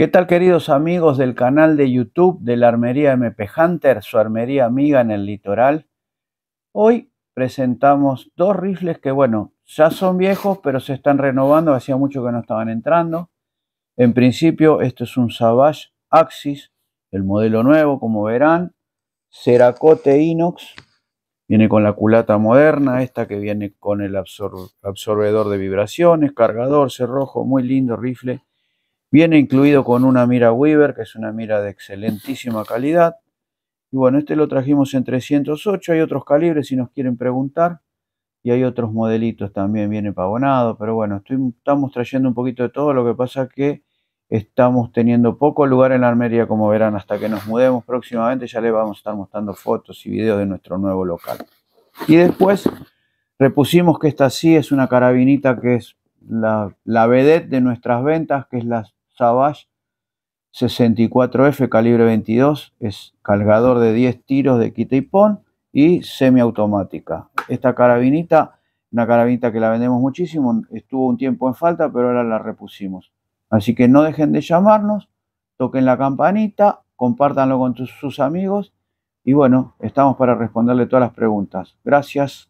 ¿Qué tal queridos amigos del canal de YouTube de la Armería MP Hunter, su armería amiga en el litoral? Hoy presentamos dos rifles que bueno, ya son viejos pero se están renovando, hacía mucho que no estaban entrando. En principio esto es un Savage Axis, el modelo nuevo como verán, Ceracote Inox, viene con la culata moderna, esta que viene con el absorbedor de vibraciones, cargador, cerrojo, muy lindo rifle Viene incluido con una mira Weaver, que es una mira de excelentísima calidad. Y bueno, este lo trajimos en 308. Hay otros calibres si nos quieren preguntar. Y hay otros modelitos también, viene pavonado. Pero bueno, estamos trayendo un poquito de todo. Lo que pasa que estamos teniendo poco lugar en la armería, como verán, hasta que nos mudemos próximamente. Ya les vamos a estar mostrando fotos y videos de nuestro nuevo local. Y después repusimos que esta sí es una carabinita que es la, la de nuestras ventas, que es la Savage 64F calibre 22, es cargador de 10 tiros de quita y pon y semiautomática. Esta carabinita, una carabinita que la vendemos muchísimo, estuvo un tiempo en falta, pero ahora la repusimos. Así que no dejen de llamarnos, toquen la campanita, compártanlo con sus amigos y bueno, estamos para responderle todas las preguntas. Gracias.